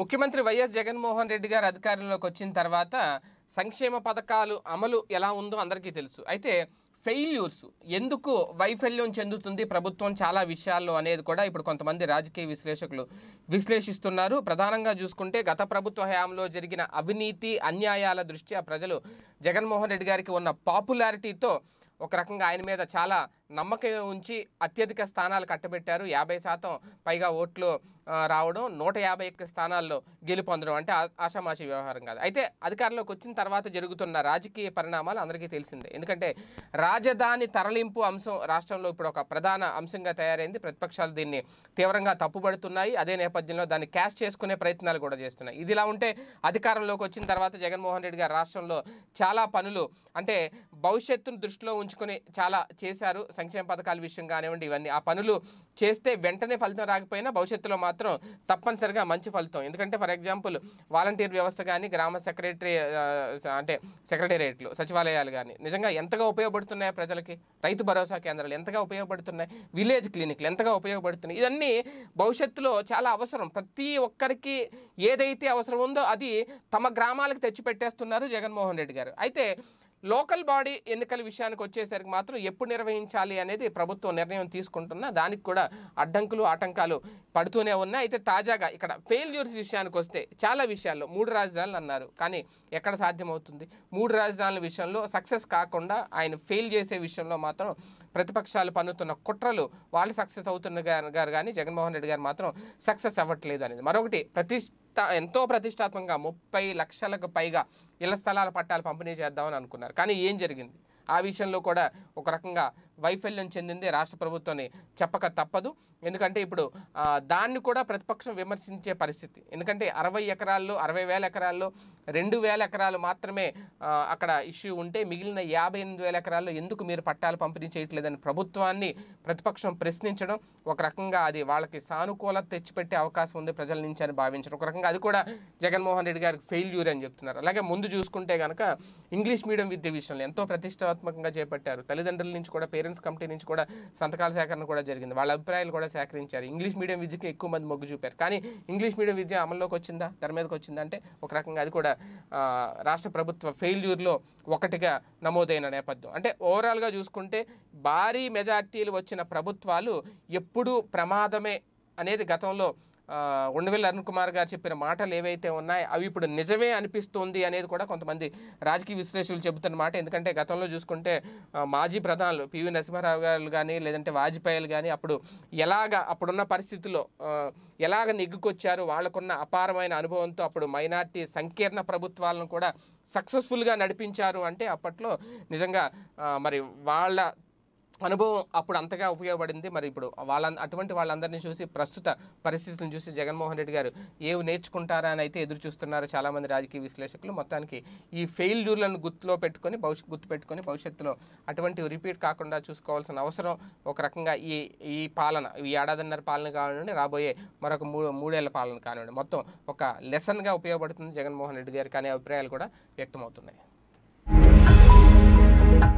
ముఖ్యమంత్రి వైఎస్ జగన్మోహన్ రెడ్డి గారు అధికారంలోకి వచ్చిన తర్వాత సంక్షేమ పథకాలు అమలు ఎలా ఉందో అందరికీ తెలుసు అయితే ఫెయిల్యూర్స్ ఎందుకు వైఫల్యం చెందుతుంది ప్రభుత్వం చాలా విషయాల్లో అనేది కూడా ఇప్పుడు కొంతమంది రాజకీయ విశ్లేషకులు విశ్లేషిస్తున్నారు ప్రధానంగా చూసుకుంటే గత ప్రభుత్వ హయాంలో జరిగిన అవినీతి అన్యాయాల దృష్ట్యా ప్రజలు జగన్మోహన్ రెడ్డి గారికి ఉన్న పాపులారిటీతో ఒక రకంగా ఆయన మీద చాలా నమ్మకం ఉంచి అత్యధిక స్థానాలు కట్టబెట్టారు యాభై శాతం పైగా ఓట్లు రావడం నూట యాభై ఒక్క స్థానాల్లో గెలుపొందడం అంటే ఆషామాషి వ్యవహారం కాదు అయితే అధికారంలోకి వచ్చిన తర్వాత జరుగుతున్న రాజకీయ పరిణామాలు అందరికీ తెలిసిందే ఎందుకంటే రాజధాని తరలింపు అంశం రాష్ట్రంలో ఇప్పుడు ఒక ప్రధాన అంశంగా తయారైంది ప్రతిపక్షాలు దీన్ని తీవ్రంగా తప్పుపడుతున్నాయి అదే నేపథ్యంలో దాన్ని క్యాష్ చేసుకునే ప్రయత్నాలు కూడా చేస్తున్నాయి ఇదిలా ఉంటే అధికారంలోకి వచ్చిన తర్వాత జగన్మోహన్ రెడ్డి గారు రాష్ట్రంలో చాలా పనులు అంటే భవిష్యత్తును దృష్టిలో ఉంచుకొని చాలా చేశారు సంక్షేమ పథకాల విషయం కానివ్వండి ఇవన్నీ ఆ పనులు చేస్తే వెంటనే ఫలితం రాకపోయినా భవిష్యత్తులో మాత్రం తప్పనిసరిగా మంచి ఫలితం ఎందుకంటే ఫర్ ఎగ్జాంపుల్ వాలంటీర్ వ్యవస్థ కానీ గ్రామ సెక్రటరీ అంటే సెక్రటేరియట్లు సచివాలయాలు కానీ నిజంగా ఎంతగా ఉపయోగపడుతున్నాయి ప్రజలకి రైతు భరోసా కేంద్రాలు ఎంతగా ఉపయోగపడుతున్నాయి విలేజ్ క్లినిక్లు ఎంతగా ఉపయోగపడుతున్నాయి ఇవన్నీ భవిష్యత్తులో చాలా అవసరం ప్రతి ఒక్కరికి ఏదైతే అవసరం ఉందో అది తమ గ్రామాలకు తెచ్చిపెట్టేస్తున్నారు జగన్మోహన్ రెడ్డి గారు అయితే లోకల్ బాడీ ఎన్నికల విషయానికి వచ్చేసరికి మాత్రం ఎప్పుడు నిర్వహించాలి అనేది ప్రభుత్వం నిర్ణయం తీసుకుంటున్నా దానికి కూడా అడ్డంకులు ఆటంకాలు పడుతూనే ఉన్నాయి అయితే తాజాగా ఇక్కడ ఫెయిల్యూర్స్ విషయానికి వస్తే చాలా విషయాల్లో మూడు రాజధానులు అన్నారు కానీ ఎక్కడ సాధ్యమవుతుంది మూడు రాజధానుల విషయంలో సక్సెస్ కాకుండా ఆయన ఫెయిల్ చేసే విషయంలో మాత్రం ప్రతిపక్షాలు పన్నుతున్న కుట్రలు వాళ్ళు సక్సెస్ అవుతున్న గారు కానీ జగన్మోహన్ రెడ్డి గారు మాత్రం సక్సెస్ అవ్వట్లేదు అనేది మరొకటి ప్రతి ఎంతో ప్రతిష్టాత్మకంగా ముప్పై లక్షలకు పైగా ఇళ్ల స్థలాల పట్టాలు పంపిణీ చేద్దామని అనుకున్నారు కానీ ఏం జరిగింది ఆ విషయంలో కూడా ఒక రకంగా వైఫల్యం చెందింది రాష్ట్ర ప్రభుత్వాన్ని చెప్పక తప్పదు ఎందుకంటే ఇప్పుడు దాన్ని కూడా ప్రతిపక్షం విమర్శించే పరిస్థితి ఎందుకంటే అరవై ఎకరాల్లో అరవై వేల ఎకరాల్లో రెండు వేల ఎకరాలు మాత్రమే అక్కడ ఇష్యూ ఉంటే మిగిలిన యాభై ఎనిమిది వేల ఎకరాల్లో ఎందుకు మీరు పట్టాలు పంపిణీ చేయట్లేదని ప్రభుత్వాన్ని ప్రతిపక్షం ప్రశ్నించడం ఒక రకంగా అది వాళ్ళకి సానుకూలత తెచ్చిపెట్టే అవకాశం ఉంది ప్రజల నుంచి అని భావించడం ఒక రకంగా అది కూడా జగన్మోహన్ రెడ్డి గారికి ఫెయిల్యూర్ అని చెప్తున్నారు అలాగే ముందు చూసుకుంటే కనుక ఇంగ్లీష్ మీడియం విద్య విషయంలో ఎంతో ప్రతిష్టాత్మకంగా చేపట్టారు తల్లిదండ్రుల నుంచి కూడా పేరు ప్రిఫరెన్స్ కమిటీ నుంచి కూడా సంతకాల సేకరణ కూడా జరిగింది వాళ్ళ అభిప్రాయాలు కూడా సేకరించారు ఇంగ్లీష్ మీడియం విద్యకి ఎక్కువ మంది మొగ్గు చూపారు కానీ ఇంగ్లీష్ మీడియం విద్య అమల్లోకి వచ్చిందా తెర మీదకి వచ్చిందా అంటే ఒక రకంగా అది కూడా రాష్ట్ర ప్రభుత్వ ఫెయిల్యూర్లో ఒకటిగా నమోదైన నేపథ్యం అంటే ఓవరాల్గా చూసుకుంటే భారీ మెజార్టీలు వచ్చిన ప్రభుత్వాలు ఎప్పుడూ ప్రమాదమే అనేది గతంలో ఉండవెల్లి అరుణ్ కుమార్ గారు చెప్పిన మాటలు ఏవైతే ఉన్నాయో అవి ఇప్పుడు నిజమే అనిపిస్తోంది అనేది కూడా కొంతమంది రాజకీయ విశ్లేషకులు చెబుతున్న మాట ఎందుకంటే గతంలో చూసుకుంటే మాజీ ప్రధానులు పివి నరసింహారావు గారు కానీ లేదంటే వాజ్పేయిలు కానీ అప్పుడు ఎలాగ అప్పుడున్న పరిస్థితుల్లో ఎలాగ నెగ్గుకొచ్చారు వాళ్ళకున్న అపారమైన అనుభవంతో అప్పుడు మైనార్టీ సంకీర్ణ ప్రభుత్వాలను కూడా సక్సెస్ఫుల్గా నడిపించారు అంటే అప్పట్లో నిజంగా మరి వాళ్ళ అనుభవం అప్పుడు అంతగా ఉపయోగపడింది మరి ఇప్పుడు వాళ్ళ అటువంటి వాళ్ళందరినీ చూసి ప్రస్తుత పరిస్థితులను చూసి జగన్మోహన్ రెడ్డి గారు ఏవి నేర్చుకుంటారా అని అయితే ఎదురు చూస్తున్నారు చాలామంది రాజకీయ విశ్లేషకులు మొత్తానికి ఈ ఫెయిల్ జూర్లను గుర్తులో పెట్టుకొని భవిష్యత్ గుర్తు పెట్టుకొని భవిష్యత్తులో అటువంటి రిపీట్ కాకుండా చూసుకోవాల్సిన అవసరం ఒక రకంగా ఈ ఈ పాలన ఈ ఏడాదిన్నర పాలన కానివ్వండి రాబోయే మరొక మూడు మూడేళ్ల పాలన కానివ్వండి మొత్తం ఒక లెసన్గా ఉపయోగపడుతుంది జగన్మోహన్ రెడ్డి గారికి అనే అభిప్రాయాలు కూడా వ్యక్తమవుతున్నాయి